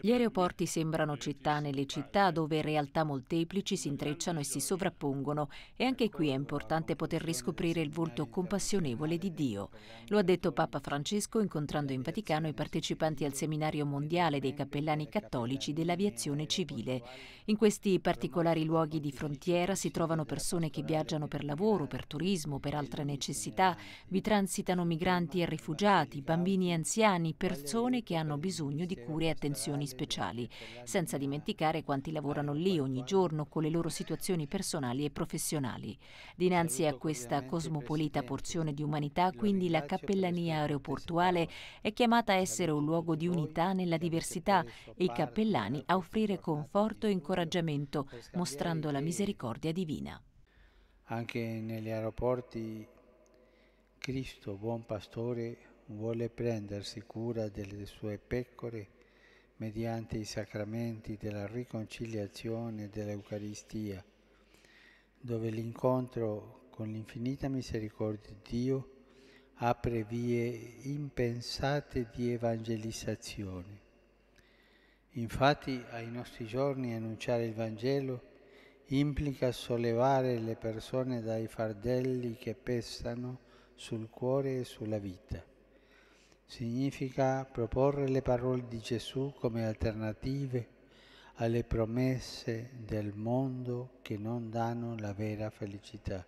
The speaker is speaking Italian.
Gli aeroporti sembrano città nelle città dove realtà molteplici si intrecciano e si sovrappongono e anche qui è importante poter riscoprire il volto compassionevole di Dio. Lo ha detto Papa Francesco incontrando in Vaticano i partecipanti al seminario mondiale dei cappellani cattolici dell'aviazione civile. In questi particolari luoghi di frontiera si trovano persone che viaggiano per lavoro, per turismo, per altre necessità, vi transitano migranti e rifugiati, bambini e anziani, persone che hanno bisogno di cure e attenzioni missioni speciali, senza dimenticare quanti lavorano lì ogni giorno con le loro situazioni personali e professionali. Dinanzi a questa cosmopolita porzione di umanità, quindi la cappellania aeroportuale è chiamata a essere un luogo di unità nella diversità e i cappellani a offrire conforto e incoraggiamento, mostrando la misericordia divina. Anche negli aeroporti Cristo, buon pastore, vuole prendersi cura delle sue pecore mediante i sacramenti della riconciliazione e dell'Eucaristia, dove l'incontro con l'infinita misericordia di Dio apre vie impensate di evangelizzazione. Infatti ai nostri giorni annunciare il Vangelo implica sollevare le persone dai fardelli che pesano sul cuore e sulla vita significa proporre le parole di Gesù come alternative alle promesse del mondo che non danno la vera felicità.